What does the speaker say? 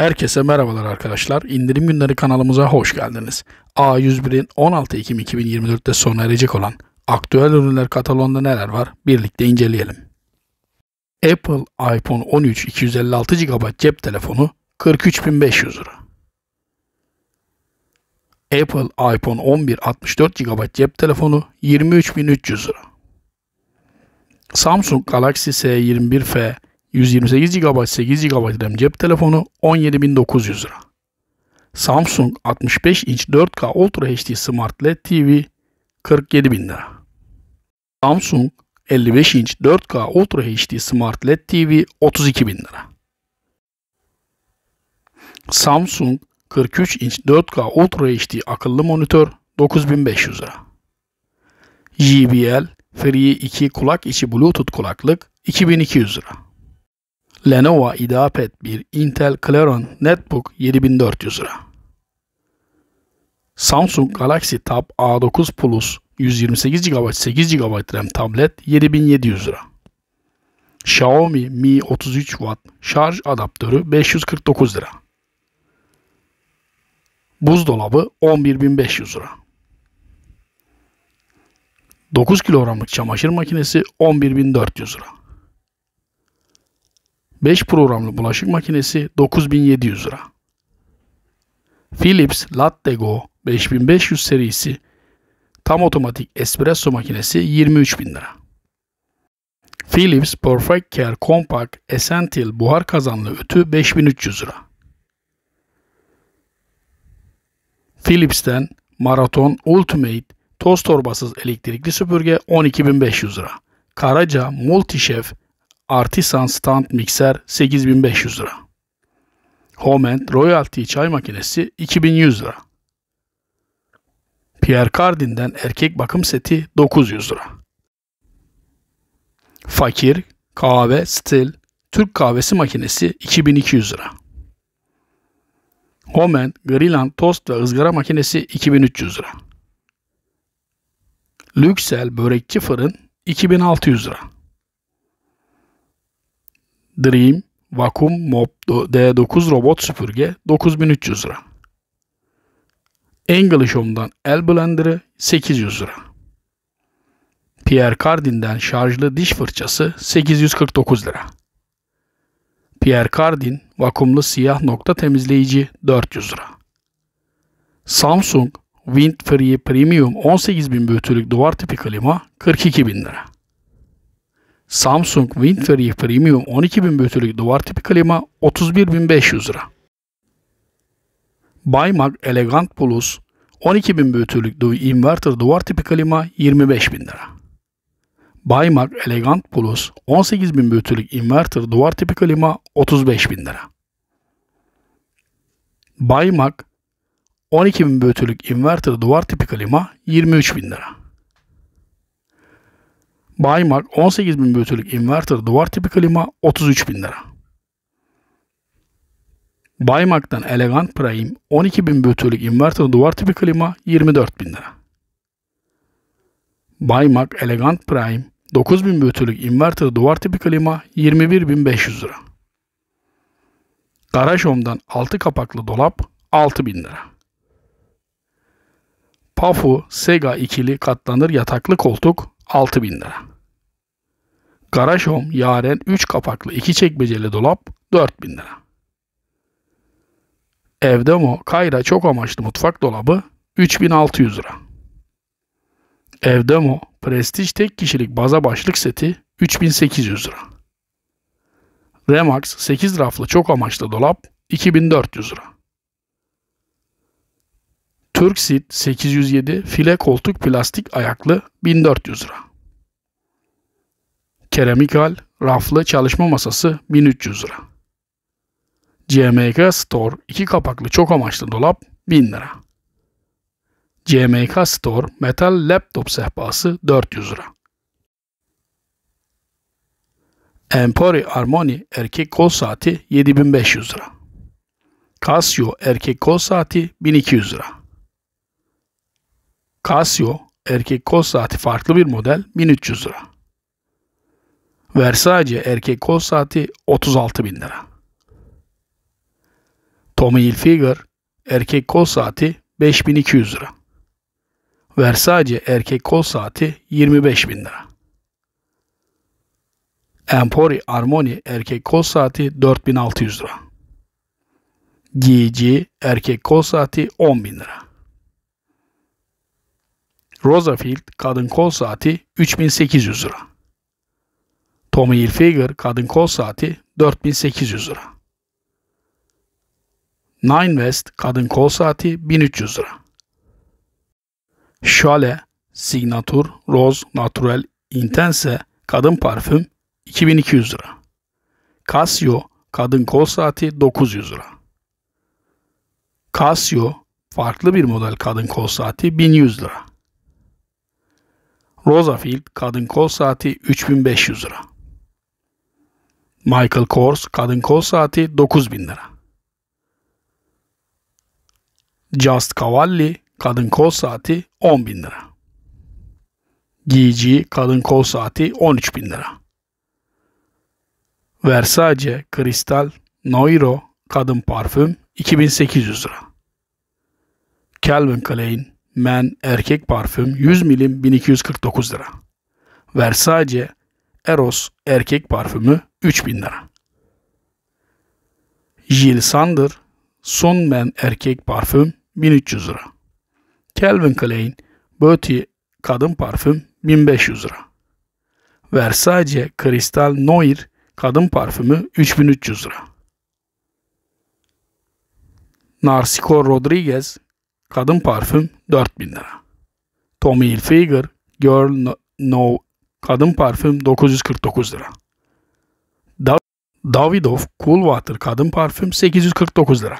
Herkese merhabalar arkadaşlar. İndirim Günleri kanalımıza hoş geldiniz. A101'in 16 Ekim 2024'te sona erecek olan aktüel ürünler kataloğunda neler var birlikte inceleyelim. Apple iPhone 13 256 GB cep telefonu 43.500 lira. Apple iPhone 11 64 GB cep telefonu 23.300 lira. Samsung Galaxy S21 FE 128 GB 8 GB RAM cep telefonu 17.900 lira. Samsung 65 inç 4K Ultra HD Smart LED TV 47.000 lira. Samsung 55 inç 4K Ultra HD Smart LED TV 32.000 lira. Samsung 43 inç 4K Ultra HD akıllı monitör 9500 lira. JBL Free 2 kulak içi Bluetooth kulaklık 2200 lira. Lenovo IdeaPad 1 Intel Celeron Netbook 7400 lira. Samsung Galaxy Tab A9 Plus 128 GB 8 GB RAM tablet 7700 lira. Xiaomi Mi 33 Watt şarj adaptörü 549 lira. Buzdolabı 11500 lira. 9 kilogramlık çamaşır makinesi 11400 lira. 5 programlı bulaşık makinesi 9700 lira. Philips LatteGo 5500 serisi tam otomatik espresso makinesi 23000 lira. Philips Perfect Care Compact Essential buhar kazanlı ütü 5300 lira. Philips'ten Marathon Ultimate toz torbasız elektrikli süpürge 12500 lira. Karaca Multi Chef Artisan Stand Mikser 8500 lira. Homen Royalty çay makinesi 2100 lira. Pierre Cardin'den erkek bakım seti 900 lira. Fakir kahve stil Türk kahvesi makinesi 2200 lira. Homen Grilan tost ve ızgara makinesi 2300 lira. Lüksel börekçi fırın 2600 lira. Dream Vakum Mop D9 robot süpürge 9300 lira. English Home'dan el blenderı 800 lira. Pierre Cardin'den şarjlı diş fırçası 849 lira. Pierre Cardin vakumlu siyah nokta temizleyici 400 lira. Samsung Wind Free Premium 18.000 büyütülük duvar tipi klima 42.000 lira. Samsung win Premium 12.000 bötülük duvar tipi klima 31.500 lira. Baymak Elegant Plus 12.000 bötülük du inverter duvar tipi klima 25.000 lira. Baymak Elegant Plus 18.000 bötülük inverter duvar tipi klima 35.000 lira. Baymak 12.000 bötülük inverter duvar tipi klima 23.000 lira. Baymark 18 bin bötülük inverter duvar tipi klima 33 bin lira. Baymark'tan Elegant Prime 12 bin bötülük inverter duvar tipi klima 24 bin lira. Baymark Elegant Prime 9 bin bötülük inverter duvar tipi klima 21 bin 500 lira. Garajom'dan Home'dan 6 kapaklı dolap 6 bin lira. Pafu Sega ikili katlanır yataklı koltuk 6 bin lira. Garaj Home Yaren 3 kapaklı 2 çekmeceli dolap 4 bin lira. Evdemo Kayra çok amaçlı mutfak dolabı 3600 lira. Evdemo Prestige tek kişilik baza başlık seti 3800 lira. Remax 8 raflı çok amaçlı dolap 2400 lira. Turkseat 807 file koltuk plastik ayaklı 1400 lira. Keramikal raflı çalışma masası 1300 lira. CMK Store 2 kapaklı çok amaçlı dolap 1000 lira. CMK Store metal laptop sehpası 400 lira. Empori Armoni erkek kol saati 7500 lira. Casio erkek kol saati 1200 lira. Casio erkek kol saati farklı bir model 1300 lira. Versace erkek kol saati 36 bin lira. Tommy Hilfiger erkek kol saati 5200 lira. Versace erkek kol saati 25 bin lira. Empori Armoni erkek kol saati 4600 lira. Giyici erkek kol saati 10 bin lira. Rosafield kadın kol saati 3800 lira. Tommy Hilfiger kadın kol saati 4800 lira. Nine West kadın kol saati 1300 lira. Chalet Signature Rose Natural Intense kadın parfüm 2200 lira. Casio kadın kol saati 900 lira. Casio farklı bir model kadın kol saati 1100 lira. Rosafield kadın kol saati 3500 lira. Michael Kors kadın kol saati 9000 lira. Just Cavalli kadın kol saati 10.000 lira. Gigi kadın kol saati 13.000 lira. Versace Kristal Noiro kadın parfüm 2800 lira. Calvin Klein Men erkek parfüm 100 milim 1249 lira. Versace Eros erkek parfümü 3000 lira. Jill Sander Son Men erkek parfüm 1300 lira. Calvin Klein Beauty kadın parfüm 1500 lira. Versace Kristal Noir kadın parfümü 3300 lira. Narciso Rodriguez Kadın parfüm 4000 lira. Tommy Hilfiger Girl No, no kadın parfüm 949 lira. Davidoff Cool Water kadın parfüm 849 lira.